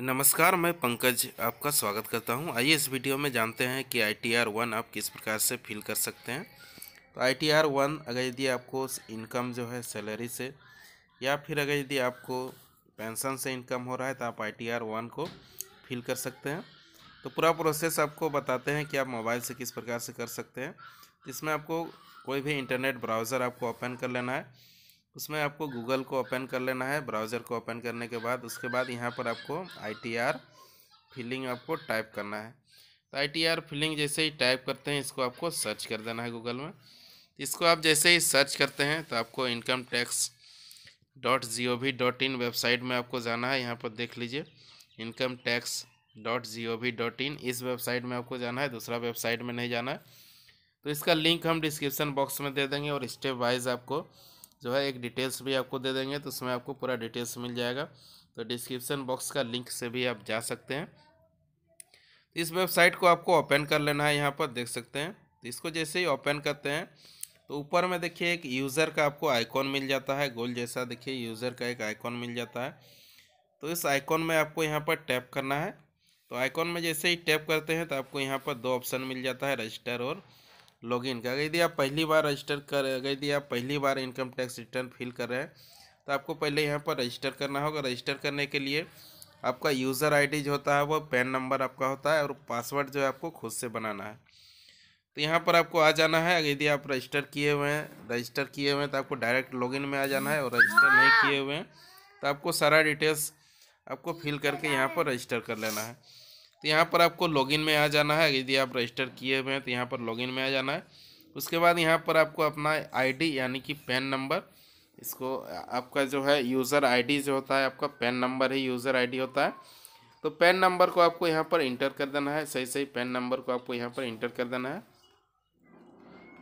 नमस्कार मैं पंकज आपका स्वागत करता हूं आइए इस वीडियो में जानते हैं कि आई टी आर वन आप किस प्रकार से फिल कर सकते हैं तो आई टी आर वन अगर यदि आपको इनकम जो है सैलरी से या फिर अगर यदि आपको पेंशन से इनकम हो रहा है तो आप आई टी आर वन को फिल कर सकते हैं तो पूरा प्रोसेस आपको बताते हैं कि आप मोबाइल से किस प्रकार से कर सकते हैं इसमें आपको कोई भी इंटरनेट ब्राउज़र आपको ओपन कर लेना है उसमें आपको गूगल को ओपन कर लेना है ब्राउज़र को ओपन करने के बाद उसके बाद यहाँ पर आपको आई टी आर फिलिंग आपको टाइप करना है तो आई टी आर फिलिंग जैसे ही टाइप करते हैं इसको आपको सर्च कर देना है गूगल में इसको आप जैसे ही सर्च करते हैं तो आपको income tax dot G O V dot in website में आपको जाना है यहाँ पर देख लीजिए income tax dot G O V dot in इस वेबसाइट में आपको जाना है दूसरा वेबसाइट में नहीं जाना है तो इसका लिंक हम डिस्क्रिप्सन बॉक्स में दे देंगे और स्टेप वाइज आपको जो है एक डिटेल्स भी आपको दे देंगे तो उसमें आपको पूरा डिटेल्स मिल जाएगा तो डिस्क्रिप्सन बॉक्स का लिंक से भी आप जा सकते हैं इस वेबसाइट को आपको ओपन कर लेना है यहाँ पर देख सकते हैं तो इसको जैसे ही ओपन करते हैं तो ऊपर में देखिए एक यूज़र का आपको आइकॉन मिल जाता है गोल जैसा देखिए यूज़र का एक आइकॉन मिल जाता है तो इस आइकॉन में आपको यहाँ पर टैप करना है तो आइकॉन में जैसे ही टैप करते हैं तो आपको यहाँ पर दो ऑप्शन मिल जाता है रजिस्टर और लॉगिन का अगर यदि आप पहली बार रजिस्टर कर अगर यदि आप पहली बार इनकम टैक्स रिटर्न फिल कर रहे हैं तो आपको पहले यहाँ पर रजिस्टर करना होगा रजिस्टर करने के लिए आपका यूज़र आईडी जो होता है वो पैन नंबर आपका होता है और पासवर्ड जो है आपको खुद से बनाना है तो यहाँ पर आपको आ जाना है यदि आप रजिस्टर किए हुए हैं रजिस्टर किए हुए हैं तो आपको डायरेक्ट लॉगिन में आ जाना है और रजिस्टर नहीं किए हुए हैं तो आपको सारा डिटेल्स आपको फिल करके यहाँ पर रजिस्टर कर लेना है तो यहाँ पर आपको लॉगिन में आ जाना है यदि आप रजिस्टर किए हुए हैं तो यहाँ पर लॉगिन में आ जाना है उसके बाद यहाँ पर आपको अपना आईडी यानी कि पैन नंबर इसको आपका जो है यूज़र आईडी जो होता है आपका पैन नंबर ही यूज़र आईडी होता है तो पैन नंबर को आपको यहाँ पर इंटर कर देना है सही सही पैन नंबर को आपको यहाँ पर इंटर कर देना है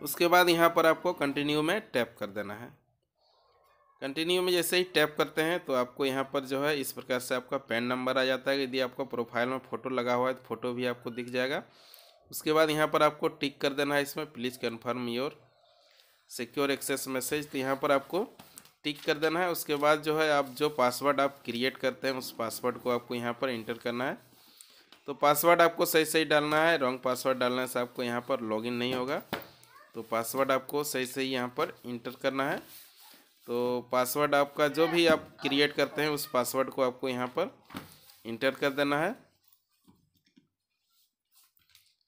उसके बाद यहाँ पर आपको कंटिन्यू में टैप कर देना है कंटिन्यू में जैसे ही टैप करते हैं तो आपको यहाँ पर जो है इस प्रकार से आपका पैन नंबर आ जाता है यदि आपका प्रोफाइल में फ़ोटो लगा हुआ है तो फ़ोटो भी आपको दिख जाएगा उसके बाद यहाँ पर आपको टिक कर देना है इसमें please confirm your secure access message तो यहाँ पर आपको टिक कर देना है उसके बाद जो है आप जो पासवर्ड आप क्रिएट करते हैं उस पासवर्ड को आपको यहाँ पर इंटर करना है तो पासवर्ड आपको सही सही डालना है रॉन्ग पासवर्ड डालने से आपको यहाँ पर लॉगिन नहीं होगा तो पासवर्ड आपको सही सही यहाँ पर इंटर करना है तो पासवर्ड आपका जो भी आप क्रिएट करते हैं उस पासवर्ड को आपको यहाँ पर इंटर कर देना है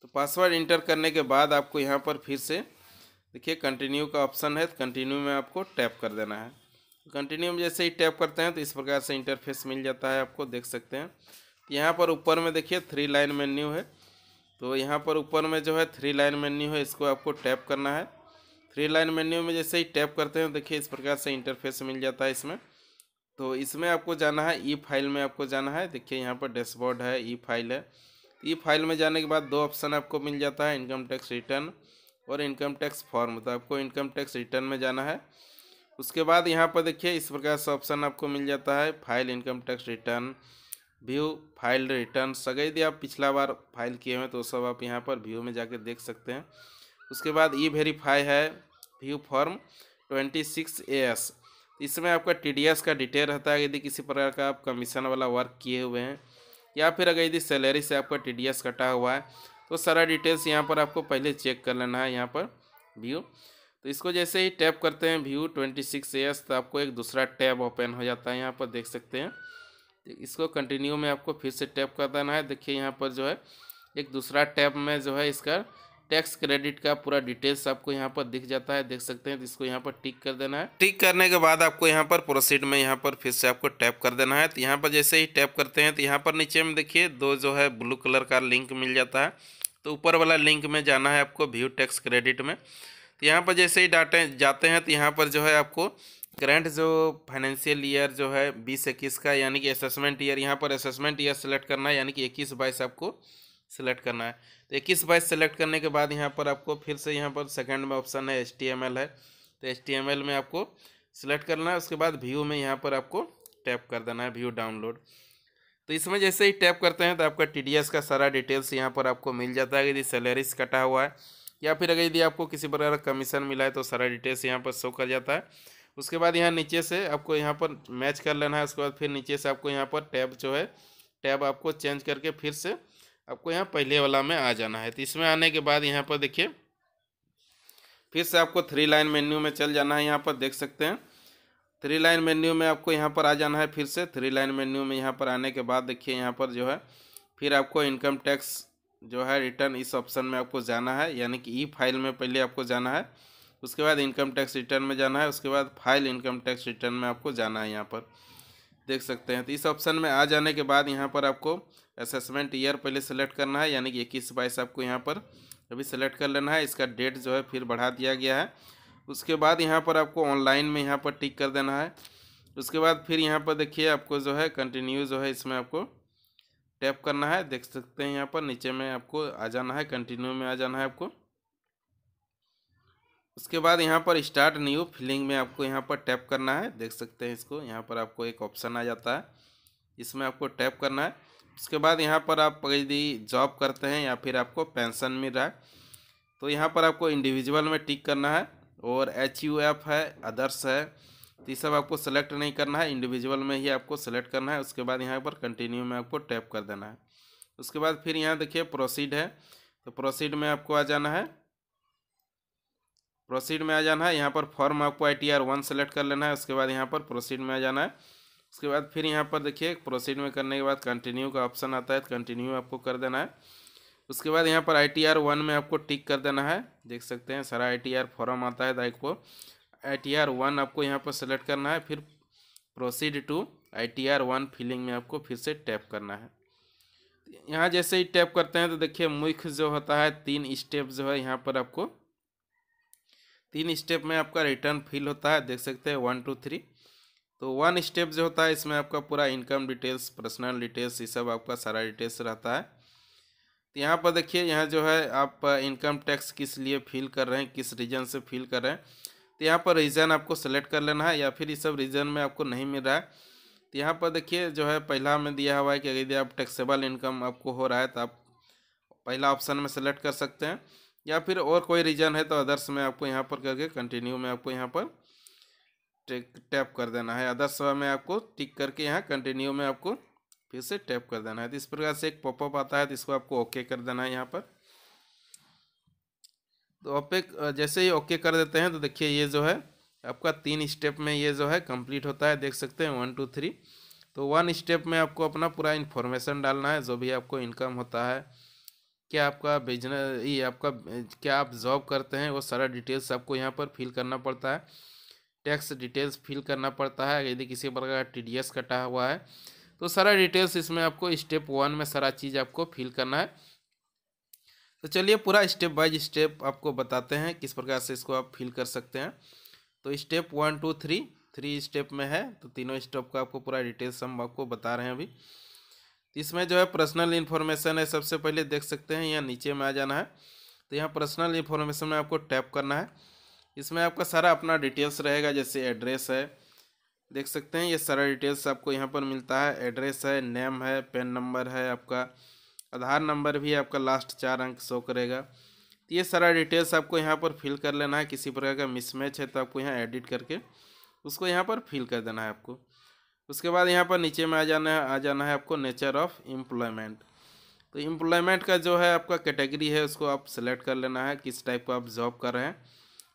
तो पासवर्ड इंटर करने के बाद आपको यहाँ पर फिर से देखिए कंटिन्यू का ऑप्शन है तो कंटिन्यू में आपको टैप कर देना है कंटिन्यू में जैसे ही टैप करते हैं तो इस प्रकार से इंटरफेस मिल जाता है आपको देख सकते हैं तो यहाँ पर ऊपर में देखिए थ्री लाइन मेन्यू है तो यहाँ पर ऊपर में जो है थ्री लाइन मेन्यू है इसको आपको टैप करना है थ्री लाइन मेन्यू में जैसे ही टैप करते हैं देखिए इस प्रकार से इंटरफेस मिल जाता है इसमें तो इसमें आपको जाना है ई फाइल में आपको जाना है देखिए यहाँ पर डैशबोर्ड है ई फाइल है ई फाइल में जाने के बाद दो ऑप्शन आपको मिल जाता है इनकम टैक्स रिटर्न और इनकम टैक्स फॉर्म तो आपको इनकम टैक्स रिटर्न में जाना है उसके बाद यहाँ पर देखिए इस प्रकार से ऑप्शन आपको मिल जाता है file income tax return view file return सगैदी आप पिछला बार फाइल किए हुए तो सब आप यहाँ पर व्यू में जाके देख सकते हैं उसके बाद ई e वेरीफाई है view form twenty six A S इसमें आपका टी डी एस का डिटेल रहता है यदि किसी प्रकार का आप कमीशन वाला वर्क किए हुए हैं या फिर अगर यदि सैलरी से आपका टी डी एस कटा हुआ है तो सारा डिटेल्स यहाँ पर आपको पहले चेक कर लेना है यहाँ पर व्यू तो इसको जैसे ही टैप करते हैं व्यू ट्वेंटी सिक्स एस तो आपको एक दूसरा टैब ओपन हो जाता है यहाँ पर देख सकते हैं तो इसको कंटिन्यू में आपको फिर से टैप कर देना है देखिए यहाँ पर जो है एक दूसरा टैब में जो है इसका टैक्स क्रेडिट का पूरा डिटेल्स आपको यहाँ पर दिख जाता है देख सकते हैं तो इसको यहाँ पर टिक कर देना है टिक करने के बाद आपको यहाँ पर प्रोसीड में यहाँ पर फिर से आपको टैप कर देना है तो यहाँ पर जैसे ही टैप करते हैं तो यहाँ पर नीचे में देखिए दो जो है ब्लू कलर का लिंक मिल जाता है तो ऊपर वाला लिंक में जाना है आपको व्यू टैक्स क्रेडिट में तो यहाँ पर जैसे ही डाटे जाते हैं तो यहाँ पर जो है आपको करंट जो फाइनेंशियल ईयर जो है बीस इक्कीस का यानी कि असेसमेंट ईयर यहाँ पर असेसमेंट ईयर सेलेक्ट करना है यानी कि इक्कीस बाईस आपको सेलेक्ट करना है तो इक्कीस बाईस सेलेक्ट करने के बाद यहाँ पर आपको फिर से यहाँ पर सेकंड में ऑप्शन है एच है तो एच में आपको सिलेक्ट करना है उसके बाद व्यू में यहाँ पर आपको टैप कर देना है व्यू डाउनलोड तो इसमें जैसे ही टैप करते हैं तो आपका टी का सारा डिटेल्स यहाँ पर आपको मिल जाता है यदि सैलरीज कटा हुआ है या फिर अगर यदि आपको किसी प्रकार का कमीशन मिला है तो सारा डिटेल्स यहाँ पर शो कर जाता है उसके बाद यहाँ नीचे से आपको यहाँ पर मैच कर लेना है उसके बाद फिर नीचे से आपको यहाँ पर टैब जो है टैब आपको चेंज करके फिर से आपको यहाँ पहले वाला में आ जाना है तो इसमें आने के बाद यहाँ पर देखिए फिर से आपको थ्री लाइन मेन्यू में चल जाना है यहाँ पर देख सकते हैं थ्री लाइन मेन्यू में आपको यहाँ पर आ जाना है फिर से थ्री लाइन मेन्यू में यहाँ पर आने के बाद देखिए यहाँ पर जो है फिर आपको इनकम टैक्स जो है रिटर्न इस ऑप्शन में आपको जाना है यानी कि ई फाइल में पहले आपको जाना है उसके बाद इनकम टैक्स रिटर्न में जाना है उसके बाद फाइल इनकम टैक्स रिटर्न में आपको जाना है यहाँ पर देख सकते हैं तो इस ऑप्शन में आ जाने के बाद यहाँ पर आपको असेसमेंट ईयर पहले सेलेक्ट करना है यानी कि इक्कीस बाईस आपको यहाँ पर अभी सेलेक्ट कर लेना है इसका डेट जो है फिर बढ़ा दिया गया है उसके बाद यहाँ पर आपको ऑनलाइन में यहाँ पर टिक कर देना है उसके बाद फिर यहाँ पर देखिए आपको जो है कंटिन्यू जो है इसमें आपको टैप करना है देख सकते हैं यहाँ पर नीचे में आपको आ जाना है कंटिन्यू में आ जाना है आपको उसके बाद यहाँ पर स्टार्ट न्यू फिलिंग में आपको यहाँ पर टैप करना है देख सकते हैं इसको यहाँ पर आपको एक ऑप्शन आ जाता है इसमें आपको टैप करना है उसके बाद यहाँ पर आप यदि जॉब करते हैं या फिर आपको पेंशन मिल रहा है तो यहाँ पर आपको इंडिविजुअल में टिक करना है और एच यू एफ है अदर्स है तो ये सब आपको सेलेक्ट नहीं करना है इंडिविजुअल में ही आपको सेलेक्ट करना है उसके बाद यहाँ पर कंटिन्यू में आपको टैप कर देना है उसके बाद फिर यहाँ देखिए प्रोसीड है तो प्रोसीड में आपको आ जाना है प्रोसीड में आ जाना है यहाँ पर फॉर्म आपको I T R one select कर लेना है उसके बाद यहाँ पर प्रोसीड में आ जाना है उसके बाद फिर यहाँ पर देखिए प्रोसीड में करने के बाद कंटिन्यू का ऑप्शन आता है कंटिन्यू तो आपको कर देना है उसके बाद यहाँ पर आई टी आर वन में आपको टिक कर देना है देख सकते हैं सारा आई टी आर फॉर्म आता है को आई टी आर वन आपको यहाँ पर सेलेक्ट करना है फिर proceed to I T R one filling में आपको फिर से टैप करना है यहाँ जैसे ही टैप करते हैं तो देखिए मुख्य जो होता है तीन स्टेप जो है यहाँ पर आपको तीन स्टेप में आपका रिटर्न फिल होता है देख सकते हैं वन टू थ्री तो वन स्टेप जो होता है इसमें आपका पूरा इनकम डिटेल्स पर्सनल डिटेल्स ये सब आपका सारा डिटेल्स रहता है तो यहाँ पर देखिए यहाँ जो है आप इनकम uh, टैक्स किस लिए फिल कर रहे हैं किस रीजन से फिल कर रहे हैं तो यहाँ पर रीजन आपको सेलेक्ट कर लेना है या फिर ये सब रीजन में आपको नहीं मिल रहा है तो यहाँ पर देखिए जो है पहला में दिया हुआ है कि यदि आप टैक्सेबल इनकम आपको हो रहा है तो आप पहला ऑप्शन में सेलेक्ट कर सकते हैं या फिर और कोई रीजन है तो अदर्स में आपको यहाँ पर करके कंटिन्यू में आपको यहाँ पर टैप कर देना है सवा में आपको टिक करके यहाँ कंटिन्यू में आपको फिर से टैप कर देना है तो इस प्रकार से एक पॉपअप आता है तो इसको आपको ओके कर देना है यहाँ पर तो ओपे जैसे ही ओके कर देते हैं तो देखिए ये जो है आपका तीन स्टेप में ये जो है कंप्लीट होता है देख सकते हैं वन टू थ्री तो वन स्टेप में आपको अपना पूरा इन्फॉर्मेशन डालना है जो भी आपको इनकम होता है क्या आपका बिजनेस ये आपका क्या आप जॉब करते हैं वो सारा डिटेल्स आपको यहाँ पर फिल करना पड़ता है टैक्स डिटेल्स फिल करना पड़ता है यदि किसी प्रकार का टी कटा हुआ है तो सारा डिटेल्स इसमें आपको स्टेप वन में सारा चीज़ आपको फिल करना है तो चलिए पूरा स्टेप बाय स्टेप आपको बताते हैं किस प्रकार से इसको आप फिल कर सकते हैं तो step one two three three step में है तो तीनों स्टेप का आपको पूरा डिटेल्स हम आपको बता रहे हैं अभी तो इसमें जो है पर्सनल इन्फॉर्मेशन है सबसे पहले देख सकते हैं यहाँ नीचे में आ जाना है तो यहाँ पर्सनल इन्फॉर्मेशन में आपको टैप करना है इसमें आपका सारा अपना डिटेल्स रहेगा जैसे एड्रेस है देख सकते हैं ये सारा डिटेल्स आपको यहाँ पर मिलता है एड्रेस है नेम है पेन नंबर है आपका आधार नंबर भी आपका लास्ट चार अंक शो करेगा तो ये सारा डिटेल्स आपको यहाँ पर फिल कर लेना है किसी प्रकार का मिसमैच है तो आपको यहाँ एडिट करके उसको यहाँ पर फिल कर देना है आपको उसके बाद यहाँ पर नीचे में आ जाना है आ जाना है आपको नेचर ऑफ एम्प्लॉयमेंट तो एम्प्लॉयमेंट का जो है आपका कैटेगरी है उसको आप सेलेक्ट कर लेना है किस टाइप का आप जॉब कर रहे हैं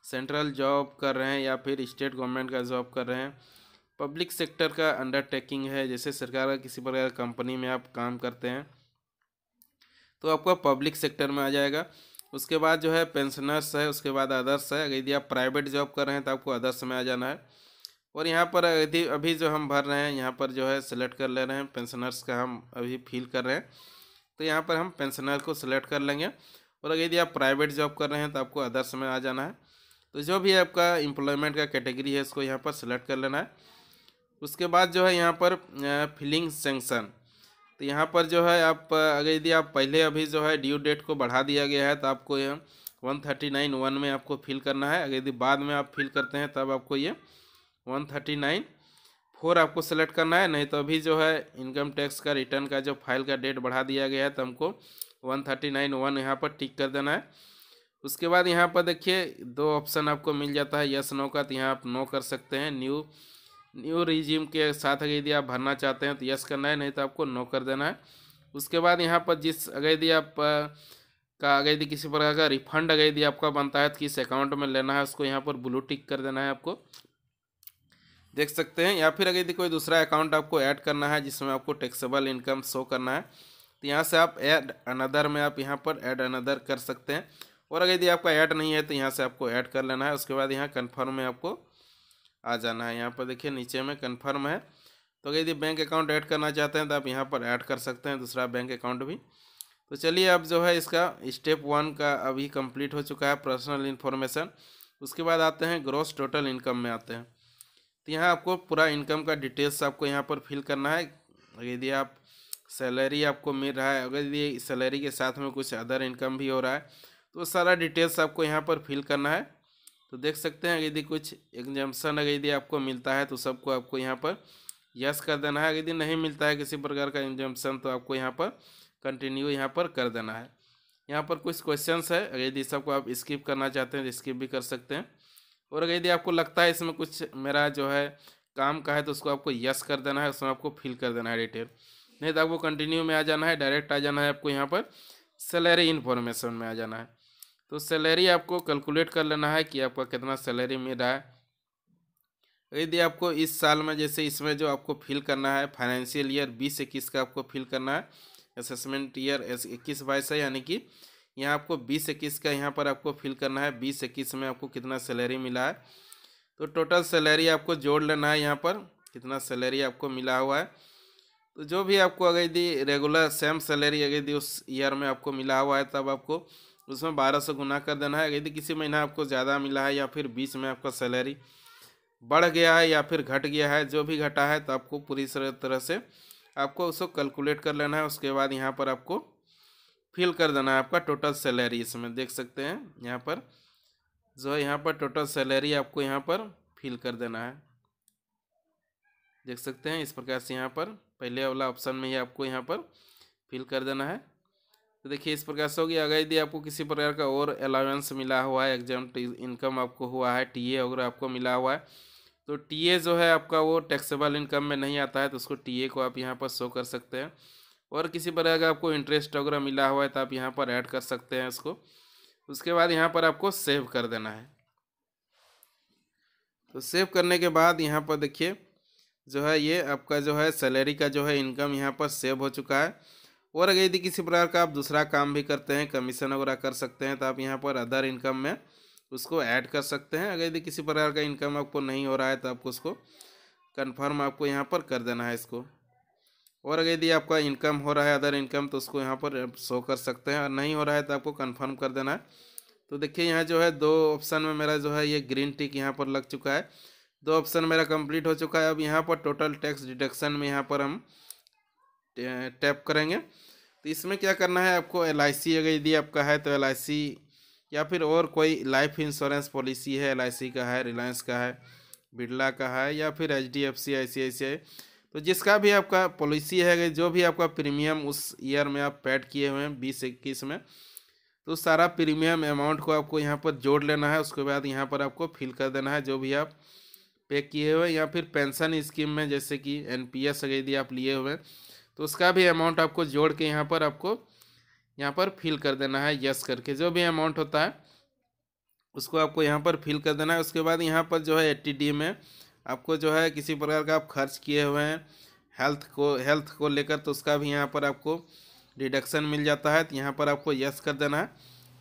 सेंट्रल जॉब कर रहे हैं या फिर स्टेट गवर्नमेंट का जॉब कर रहे हैं पब्लिक सेक्टर का अंडरटेकिंग है जैसे सरकार का किसी प्रकार कंपनी में आप काम करते हैं तो आपका पब्लिक सेक्टर में आ जाएगा उसके बाद जो है पेंशनर्स है उसके बाद अदर्स है अगर यदि आप प्राइवेट जॉब कर रहे हैं तो आपको अदर्स में आ जाना है और यहाँ पर यदि अभी जो हम भर रहे हैं यहाँ पर जो है सिलेक्ट कर ले रहे हैं पेंशनर्स का हम अभी फील कर रहे हैं तो यहाँ पर हम पेंशनर को सिलेक्ट कर लेंगे और अगर यदि आप प्राइवेट जॉब कर रहे हैं तो आपको अदर्स में आ जाना है तो जो भी आपका एम्प्लॉयमेंट का कैटेगरी है इसको यहाँ पर सेलेक्ट कर लेना है उसके बाद जो है यहाँ पर फिलिंग सेंक्शन तो यहाँ पर जो है आप अगर यदि आप पहले अभी जो है ड्यू डेट को बढ़ा दिया गया है तो आपको यह वन थर्टी नाइन वन में आपको फिल करना है अगर यदि बाद में आप फिल करते हैं तब आपको ये वन थर्टी नाइन फोर आपको सेलेक्ट करना है नहीं तो अभी जो है इनकम टैक्स का रिटर्न का जो फाइल का डेट बढ़ा दिया गया है तो हमको वन थर्टी नाइन वन यहाँ पर टिक कर देना है उसके बाद यहाँ पर देखिए दो ऑप्शन आपको मिल जाता है यस नो का तो यहाँ आप नो कर सकते हैं न्यू न्यू रिज्यूम के साथ अगर यदि आप भरना चाहते हैं तो यस करना है नहीं तो आपको नो कर देना है उसके बाद यहाँ पर जिस अगर यदि आप का अगर यदि किसी प्रकार का रिफंड अगर यदि आपका बनता है तो किस अकाउंट में लेना है उसको यहाँ पर ब्लू टिक कर देना है आपको देख सकते हैं या फिर अगर यदि कोई दूसरा अकाउंट आपको ऐड करना है जिसमें आपको टैक्सेबल इनकम शो करना है तो यहाँ से आप ऐड अनदर में आप यहाँ पर ऐड अनदर कर सकते हैं और अगर यदि आपका ऐड नहीं है तो यहाँ से आपको ऐड कर लेना है उसके बाद यहाँ कन्फर्म में आपको आ जाना है यहाँ पर देखिए नीचे में कन्फर्म है तो अगर यदि बैंक अकाउंट ऐड करना चाहते हैं तो आप यहाँ पर ऐड कर सकते हैं दूसरा बैंक अकाउंट भी तो चलिए अब जो है इसका स्टेप वन का अभी कंप्लीट हो चुका है पर्सनल इन्फॉर्मेशन उसके बाद आते हैं ग्रोस टोटल इनकम में आते हैं तो यहाँ आपको पूरा इनकम का डिटेल्स आपको यहाँ पर फिल करना है यदि आप सैलरी आपको मिल रहा है अगर यदि सैलरी के साथ में कुछ अदर इनकम भी हो रहा है तो सारा डिटेल्स आपको यहाँ पर फिल करना है तो देख सकते हैं यदि कुछ एग्जाम्सन अगर यदि आपको मिलता है तो सबको आपको यहाँ पर यस कर देना है यदि नहीं मिलता है किसी प्रकार का एग्जाम्सन तो आपको यहाँ पर कंटिन्यू यहाँ पर कर देना है यहाँ पर कुछ क्वेश्चन है अगर यदि सबको आप स्किप करना चाहते हैं तो स्किप भी कर सकते हैं और अगर यदि आपको लगता है इसमें कुछ मेरा जो है काम का है तो उसको आपको यस कर देना है उसमें आपको फिल कर देना है डिटेल नहीं तो आपको कंटिन्यू में आ जाना है डायरेक्ट आ जाना है आपको यहाँ पर सैलरी इन्फॉर्मेशन में आ जाना है तो सैलरी आपको कैलकुलेट कर लेना है कि आपका कितना सैलरी मिल रहा है यदि आपको इस साल में जैसे इसमें जो आपको फिल करना है फाइनेंशियल ईयर बीस इक्कीस का आपको फिल करना है असेसमेंट ईयर इक्कीस बाईस है यानी कि यहाँ आपको बीस इक्कीस का यहाँ पर आपको फिल करना है बीस इक्कीस में आपको कितना सैलरी मिला है तो टोटल सैलरी आपको जोड़ लेना है यहाँ पर कितना सैलरी आपको मिला हुआ है तो जो भी आपको अगर यदि रेगुलर सेम सैलरी अगर यदि उस ईयर में आपको मिला हुआ है तब आपको उसमें बारह सौ गुना कर देना है यदि किसी महीना आपको ज़्यादा मिला है या फिर बीच में आपका सैलरी बढ़ गया है या फिर घट गया है जो भी घटा है तो आपको पूरी तरह से आपको उसको कैलकुलेट कर लेना है उसके बाद यहाँ पर आपको फिल कर देना है आपका टोटल सैलरी इसमें देख सकते हैं यहाँ पर जो है यहाँ पर टोटल सैलरी आपको यहाँ पर फिल कर देना है देख सकते हैं इस प्रकार से यहाँ पर पहले वाला ऑप्शन में ही आपको यहाँ पर फिल कर देना है तो देखिए इस प्रकार से हो गया अगर यदि आपको किसी प्रकार का और अलाउंस मिला हुआ है एग्जाम इनकम आपको हुआ है टीए वगैरह आपको मिला हुआ है तो टीए जो है आपका वो टैक्सेबल इनकम में नहीं आता है तो उसको टीए को आप यहाँ पर शो कर सकते हैं और किसी प्रकार का आपको इंटरेस्ट वगैरह मिला हुआ है तो आप यहाँ पर ऐड कर सकते हैं उसको उसके बाद यहाँ पर आपको सेव कर देना है तो सेव करने के बाद यहाँ पर देखिए जो है ये आपका जो है सैलरी का जो है इनकम यहाँ पर सेव हो चुका है और अगर यदि किसी प्रकार का आप दूसरा काम भी करते हैं कमीशन वगैरह कर सकते हैं तो आप यहाँ पर अदर इनकम में उसको ऐड कर सकते हैं अगर यदि किसी प्रकार का इनकम आपको नहीं हो रहा है तो आपको उसको कन्फर्म आपको यहाँ पर कर देना है इसको और अगर यदि आपका इनकम हो रहा है अदर इनकम तो उसको यहाँ पर शो कर सकते हैं और नहीं हो रहा है तो आपको कन्फर्म कर देना है तो देखिए यहाँ जो है दो ऑप्शन में मेरा जो है ये ग्रीन टिक यहाँ पर लग चुका है दो ऑप्शन मेरा कंप्लीट हो चुका है अब यहाँ पर टोटल टैक्स डिडक्शन में यहाँ पर हम टैप करेंगे तो इसमें क्या करना है आपको एल अगर यदि आपका है तो एल या फिर और कोई लाइफ इंश्योरेंस पॉलिसी है एल का है रिलायंस का है बिरला का है या फिर H D F C I C I C I तो जिसका भी आपका पॉलिसी है जो भी आपका प्रीमियम उस ईयर में आप पैड किए हुए हैं बीस इक्कीस में तो सारा प्रीमियम अमाउंट को आपको यहाँ पर जोड़ लेना है उसके बाद यहाँ पर आपको फिल कर देना है जो भी आप पे किए हुए या फिर पेंशन स्कीम में जैसे कि एन पी एस अगर यदि आप लिए हुए हैं तो उसका भी अमाउंट आपको जोड़ के यहाँ पर आपको यहाँ पर फिल कर देना है यस करके जो भी अमाउंट होता है उसको आपको यहाँ पर फिल कर देना है उसके बाद यहाँ पर जो है ए में आपको जो है किसी प्रकार का आप खर्च किए हुए हैं हेल्थ को हेल्थ को लेकर तो उसका भी यहाँ पर आपको डिडक्शन मिल जाता है तो यहाँ पर आपको यस कर देना है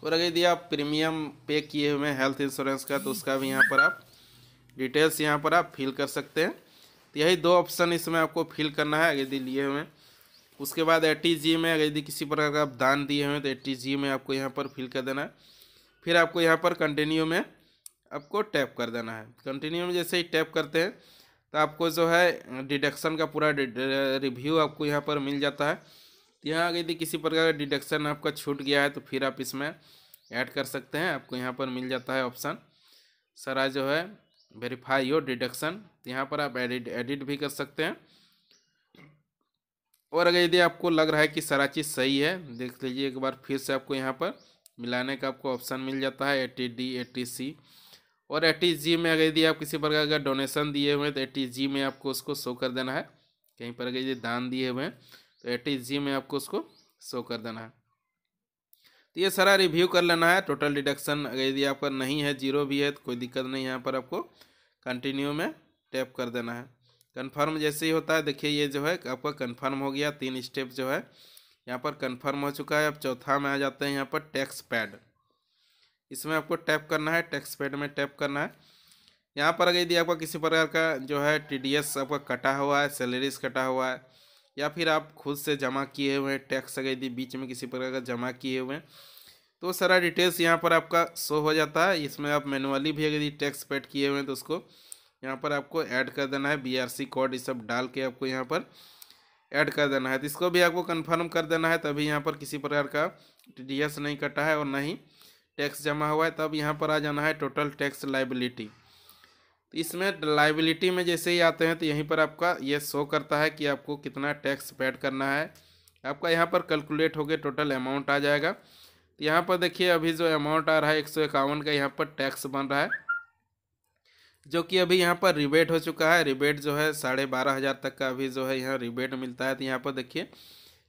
और अगर यदि आप प्रीमियम पे किए हुए हैं हेल्थ इंश्योरेंस का तो उसका भी यहाँ पर आप डिटेल्स यहाँ पर आप फिल कर सकते हैं तो यही दो ऑप्शन इसमें आपको फिल करना है यदि लिए हुए हैं उसके बाद एट्टी जी में यदि किसी प्रकार का आप दान दिए हुए तो एट्टी जी में आपको यहाँ पर फिल कर देना है फिर आपको यहाँ पर कंटिन्यू में आपको टैप कर देना है कंटिन्यू में जैसे ही टैप करते हैं तो आपको जो है डिडक्शन का पूरा रिव्यू आपको यहाँ पर मिल जाता है तो यहाँ यदि किसी प्रकार का डिडक्शन आपका छूट गया है तो फिर आप इसमें ऐड कर सकते हैं आपको यहाँ पर मिल जाता है ऑप्शन सारा जो है वेरीफाई योर डिडक्शन यहाँ पर आप एडिट एडिट भी कर सकते हैं और अगर यदि आपको लग रहा है कि सारा चीज़ सही है देख लीजिए एक बार फिर से आपको यहाँ पर मिलाने का आपको ऑप्शन मिल जाता है A T D A T C और ए टी जी में अगर यदि आप किसी प्रकार का डोनेशन दिए हुए हैं तो ए टी जी में आपको उसको शो कर देना है कहीं पर अगर यदि दान दिए हुए हैं तो ए टी जी में आपको उसको शो कर देना है तो ये सारा रिव्यू कर लेना है टोटल डिडक्शन अगर यदि आपका नहीं है जीरो भी है तो कोई दिक्कत नहीं यहाँ पर आपको कंटिन्यू में टैप कर देना है कन्फर्म जैसे ही होता है देखिए ये जो है आपका कन्फर्म हो गया तीन स्टेप जो है यहाँ पर कन्फर्म हो चुका है अब चौथा में आ जाते हैं यहाँ पर टैक्स पैड इसमें आपको टैप करना है टैक्स पैड में टैप करना है यहाँ पर अगर यदि आपका किसी प्रकार का जो है टीडीएस आपका कटा हुआ है सैलरीज कटा हुआ है या फिर आप खुद से जमा किए हुए हैं टैक्स अगर यदि बीच में किसी प्रकार का जमा किए हुए हैं तो सारा डिटेल्स यहाँ पर आपका शो हो जाता है इसमें आप मैनुअली भी अगर यदि टैक्स पेड किए हुए हैं तो उसको यहाँ पर आपको ऐड कर देना है बीआरसी कोड ये सब डाल के आपको यहाँ पर ऐड कर देना है तो इसको भी आपको कंफर्म कर देना है तभी यहाँ पर किसी प्रकार का टी नहीं कटा है और ना ही टैक्स जमा हुआ है तब यहाँ पर आ जाना है टोटल टैक्स लाइबिलिटी तो इसमें लाइबिलिटी में जैसे ही आते हैं तो यहीं पर आपका ये शो करता है कि आपको कितना टैक्स पेड करना है आपका यहाँ पर कैलकुलेट हो गया टोटल अमाउंट आ जाएगा तो यहाँ पर देखिए अभी जो अमाउंट आ रहा है एक का यहाँ पर टैक्स बन रहा है जो कि अभी यहाँ पर रिबेट हो चुका है रिबेट जो है साढ़े बारह हज़ार तक का अभी जो है यहाँ रिबेट मिलता है तो यहाँ पर देखिए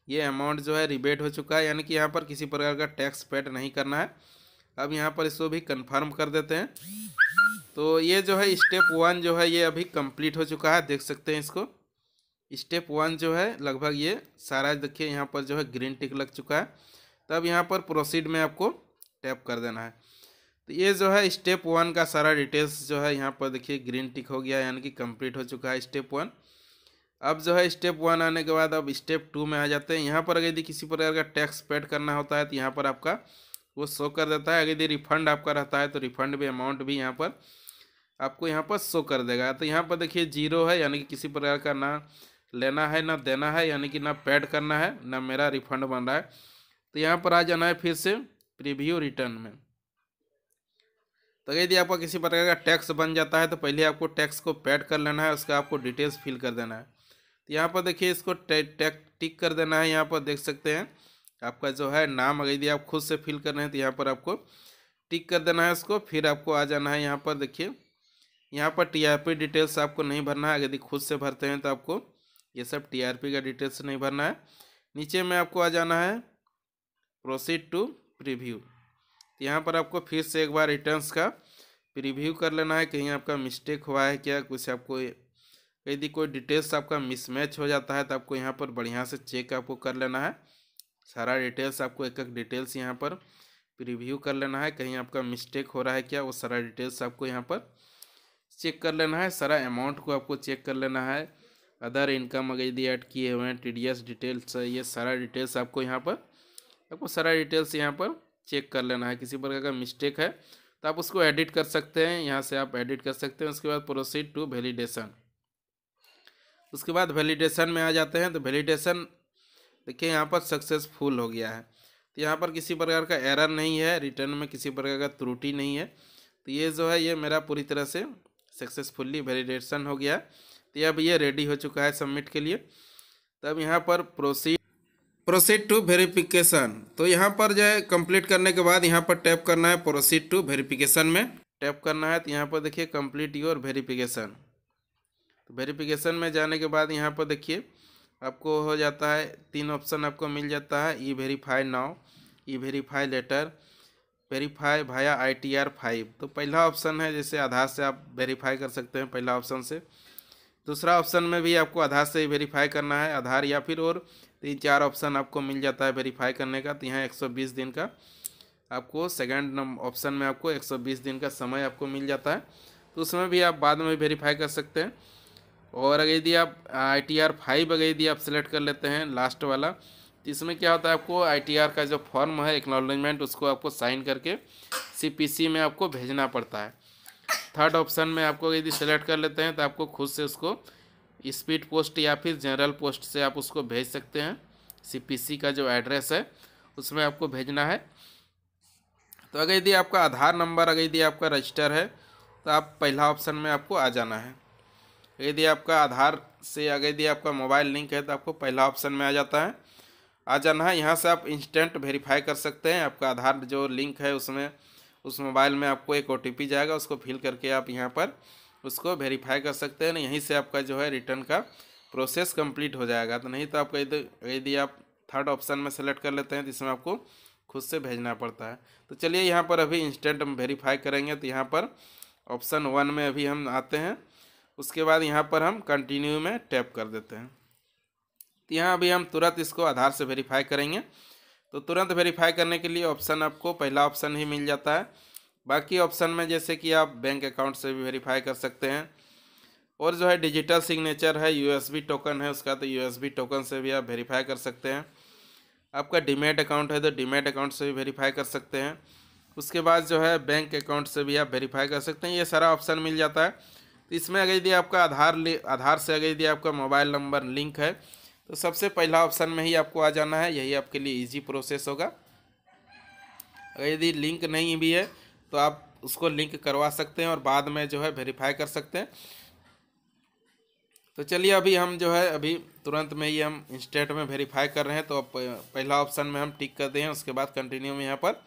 ये अमाउंट जो है रिबेट हो चुका है यानी कि यहाँ पर किसी प्रकार का टैक्स पेड नहीं करना है अब यहाँ पर इसको भी कंफर्म कर देते हैं तो ये जो है स्टेप वन जो है ये अभी कम्प्लीट हो चुका है देख सकते हैं इसको स्टेप वन जो है लगभग ये सारा देखिए यहाँ पर जो है ग्रीन टिक लग चुका है तब यहाँ पर प्रोसीड में आपको टैप कर देना है तो ये जो है स्टेप वन का सारा डिटेल्स जो है यहाँ पर देखिए ग्रीन टिक हो गया यानी कि कंप्लीट हो चुका है स्टेप वन अब जो है स्टेप वन आने के बाद अब स्टेप टू में आ जाते हैं यहाँ पर अगर यदि किसी प्रकार का टैक्स पेड करना होता है तो यहाँ पर आपका वो शो कर देता है अगर यदि रिफंड आपका रहता है तो रिफंड भी अमाउंट भी यहाँ पर आपको यहाँ पर शो कर देगा तो यहाँ पर देखिए जीरो है यानी कि किसी प्रकार का ना लेना है ना देना है यानी कि ना पेड करना है ना मेरा रिफंड बन रहा है तो यहाँ पर आ जाना है फिर से प्रीव्यू रिटर्न में तो यदि आपका किसी प्रकार का टैक्स बन जाता है तो पहले आपको टैक्स को पैड कर लेना है उसका आपको डिटेल्स फिल कर देना है तो यहाँ पर देखिए इसको टैक टिक कर देना है यहाँ पर देख सकते हैं आपका जो है नाम अगर यदि आप खुद से फिल कर रहे हैं तो यहाँ पर आपको टिक कर देना है उसको फिर आपको आ जाना है यहाँ पर देखिए यहाँ पर टी डिटेल्स आपको नहीं भरना है यदि खुद से भरते हैं तो आपको ये सब टी का डिटेल्स नहीं भरना है नीचे में आपको आ जाना है प्रोसीड टू प्रीव्यू तो यहाँ पर आपको फिर से एक बार रिटर्न्स का प्रिव्यू कर लेना है कहीं आपका मिस्टेक हुआ है क्या कुछ आपको यदि कोई डिटेल्स आपका मिसमैच हो जाता है तो आपको यहाँ पर बढ़िया से चेक आपको कर लेना है सारा डिटेल्स आपको एक एक डिटेल्स यहाँ पर रिव्यू कर लेना है कहीं आपका मिस्टेक हो रहा है क्या वो सारा डिटेल्स आपको यहाँ पर चेक कर लेना है सारा अमाउंट को आपको चेक कर लेना है अदर इनकम अगर यदि ऐड किए हुए हैं टी डी डिटेल्स ये सारा डिटेल्स आपको यहाँ पर आपको सारा डिटेल्स यहाँ पर चेक कर लेना है किसी प्रकार का मिस्टेक है तो आप उसको एडिट कर सकते हैं यहाँ से आप एडिट कर सकते हैं उसके बाद प्रोसीड टू वैलिडेशन उसके बाद वैलिडेशन में आ जाते हैं तो वैलिडेशन देखिए यहाँ पर सक्सेसफुल हो गया है तो यहाँ पर किसी प्रकार का एरर नहीं है रिटर्न में किसी प्रकार का त्रुटि नहीं है तो ये जो है ये मेरा पूरी तरह से सक्सेसफुल्ली वैलिडेशन हो गया तो अब ये रेडी हो चुका है सबमिट के लिए तब तो यहाँ पर प्रोसीड प्रोसीड टू वेरिफिकेशन तो यहाँ पर जो है कम्प्लीट करने के बाद यहाँ पर टैप करना है प्रोसीड टू वेरिफिकेशन में टैप करना है तो यहाँ पर देखिए कम्प्लीट योर वेरिफिकेशन तो वेरिफिकेशन में जाने के बाद यहाँ पर देखिए आपको हो जाता है तीन ऑप्शन आपको मिल जाता है E verify now E verify later verify via I T R five तो पहला ऑप्शन है जैसे आधार से आप वेरीफाई कर सकते हैं पहला ऑप्शन से दूसरा ऑप्शन में भी आपको आधार से ही वेरीफाई करना है आधार या फिर और तीन ये चार ऑप्शन आपको मिल जाता है वेरीफाई करने का तो यहाँ 120 दिन का आपको सेकंड नंबर ऑप्शन में आपको 120 दिन का समय आपको मिल जाता है तो उसमें भी आप बाद में वेरीफाई कर सकते हैं और अगर यदि आप आई टी आर फाइव अगर यदि आप सेलेक्ट कर लेते हैं लास्ट वाला तो इसमें क्या होता है आपको आई टी आर का जो फॉर्म है एक्नॉलेजमेंट उसको आपको साइन करके सी पी सी में आपको भेजना पड़ता है थर्ड ऑप्शन में आपको यदि सेलेक्ट कर लेते हैं तो आपको खुद से उसको स्पीड पोस्ट या फिर जनरल पोस्ट से आप उसको भेज सकते हैं सीपीसी का जो एड्रेस है उसमें आपको भेजना है तो अगर यदि आपका आधार नंबर अगर यदि आपका रजिस्टर है तो आप पहला ऑप्शन में आपको आ जाना है यदि आपका आधार से अगर यदि आपका मोबाइल लिंक है तो आपको पहला ऑप्शन में आ जाता है आ जाना है यहाँ से आप इंस्टेंट वेरीफाई कर सकते हैं आपका आधार जो लिंक है उसमें उस मोबाइल में आपको एक ओ जाएगा उसको फिल करके आप यहाँ पर उसको वेरीफाई कर सकते हैं यहीं से आपका जो है रिटर्न का प्रोसेस कंप्लीट हो जाएगा तो नहीं तो आपका इधर तो, यदि आप थर्ड ऑप्शन में सेलेक्ट कर लेते हैं तो इसमें आपको खुद से भेजना पड़ता है तो चलिए यहाँ पर अभी इंस्टेंट हम वेरीफाई करेंगे तो यहाँ पर ऑप्शन वन में अभी हम आते हैं उसके बाद यहाँ पर हम कंटिन्यू में टैप कर देते हैं तो यहाँ अभी हम तुरंत इसको आधार से वेरीफाई करेंगे तो तुरंत वेरीफाई करने के लिए ऑप्शन आपको पहला ऑप्शन ही मिल जाता है बाकी ऑप्शन में जैसे कि आप बैंक अकाउंट से भी वेरीफाई कर सकते हैं और जो है डिजिटल सिग्नेचर है यूएसबी टोकन है उसका तो यूएसबी टोकन से भी आप वेरीफाई कर सकते हैं आपका डीमेट अकाउंट है तो डीमेट अकाउंट से भी वेरीफाई कर सकते हैं उसके बाद जो है बैंक अकाउंट से भी आप वेरीफाई कर सकते हैं ये सारा ऑप्शन मिल जाता है तो इसमें अगर यदि आपका आधार आधार से अगर यदि आपका मोबाइल नंबर लिंक है तो सबसे पहला ऑप्शन में ही आपको आ जाना है यही आपके लिए ईजी प्रोसेस होगा अगर यदि लिंक नहीं भी है तो आप उसको लिंक करवा सकते हैं और बाद में जो है वेरीफाई कर सकते हैं तो चलिए अभी हम जो है अभी तुरंत में ये हम इंस्टेंट में वेरीफाई कर रहे हैं तो पहला ऑप्शन में हम टिक कर दें उसके बाद कंटिन्यू में यहाँ पर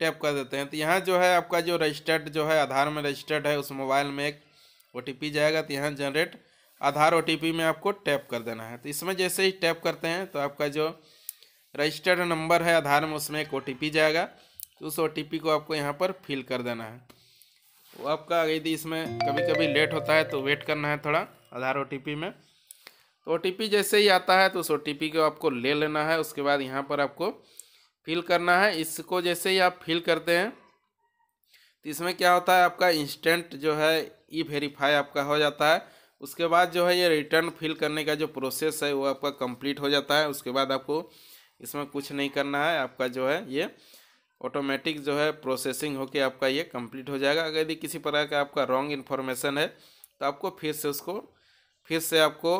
टैप कर देते हैं तो यहाँ जो है आपका जो रजिस्टर्ड जो है आधार में रजिस्टर्ड है उस मोबाइल में एक ओ जाएगा तो यहाँ जनरेट आधार ओ में आपको टैप कर देना है तो इसमें जैसे ही टैप करते हैं तो आपका जो रजिस्टर्ड नंबर है आधार में उसमें एक ओ जाएगा तो उस ओ को आपको यहाँ पर फिल कर देना है वो आपका यदि इसमें कभी कभी लेट होता है तो वेट करना है थोड़ा आधार ओ में तो ओ जैसे ही आता है तो उस ओ को आपको ले लेना है उसके बाद यहाँ पर आपको फिल करना है इसको जैसे ही आप फिल करते हैं तो इसमें क्या होता है आपका इंस्टेंट जो है ई वेरीफाई आपका हो जाता है उसके बाद जो है ये रिटर्न फिल करने का जो प्रोसेस है वो आपका कंप्लीट हो जाता है उसके बाद आपको इसमें कुछ नहीं करना है आपका जो है ये ऑटोमेटिक जो है प्रोसेसिंग होकर आपका ये कंप्लीट हो जाएगा अगर यदि किसी प्रकार का आपका रॉन्ग इन्फॉर्मेशन है तो आपको फिर से उसको फिर से आपको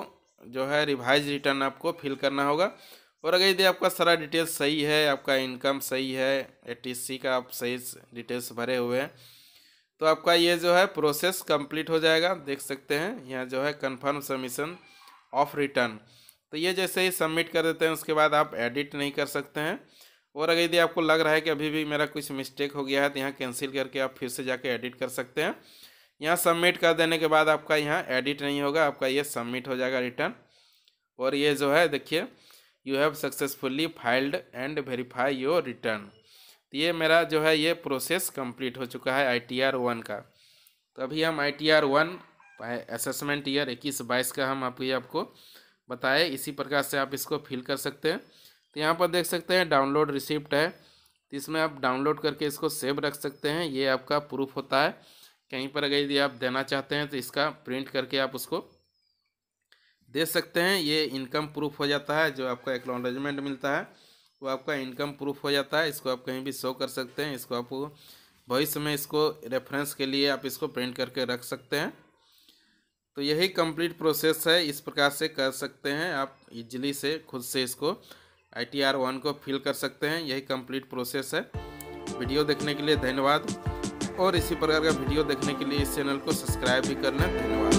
जो है रिवाइज रिटर्न आपको फिल करना होगा और अगर यदि आपका सारा डिटेल्स सही है आपका इनकम सही है ए का आप सही डिटेल्स भरे हुए हैं तो आपका ये जो है प्रोसेस कंप्लीट हो जाएगा देख सकते हैं यहाँ जो है कंफर्म सबमिशन ऑफ रिटर्न तो ये जैसे ही सबमिट कर देते हैं उसके बाद आप एडिट नहीं कर सकते हैं और अगर यदि आपको लग रहा है कि अभी भी मेरा कुछ मिस्टेक हो गया है तो यहाँ कैंसिल करके आप फिर से जाके एडिट कर सकते हैं यहाँ सबमिट कर देने के बाद आपका यहाँ एडिट नहीं होगा आपका ये सबमिट हो जाएगा रिटर्न और ये जो है देखिए you have successfully filed and verify your return तो ये मेरा जो है ये प्रोसेस कम्प्लीट हो चुका है आई टी आर वन का तो अभी हम I T R one assessment year इक्कीस बाईस का हम आपको ये आपको बताए इसी प्रकार से आप इसको फिल कर सकते हैं तो यहाँ पर देख सकते हैं डाउनलोड रिसिप्ट है तो इसमें आप डाउनलोड करके इसको सेव रख सकते हैं ये आपका प्रूफ होता है कहीं पर अगर यदि आप देना चाहते हैं तो इसका प्रिंट करके आप उसको दे सकते हैं ये इनकम प्रूफ हो जाता है जो आपका एक्नॉलेजमेंट मिलता है वो आपका इनकम प्रूफ हो जाता है इसको आप कहीं भी शो कर सकते हैं इसको आप भविष्य में इसको रेफरेंस के लिए आप इसको प्रिंट करके रख सकते हैं तो यही कंप्लीट प्रोसेस है इस प्रकार से कर सकते हैं आप इजली से खुद से इसको आई टी आर वन को फिल कर सकते हैं यही कंप्लीट प्रोसेस है वीडियो देखने के लिए धन्यवाद और इसी प्रकार का वीडियो देखने के लिए इस चैनल को सब्सक्राइब भी कर लें धन्यवाद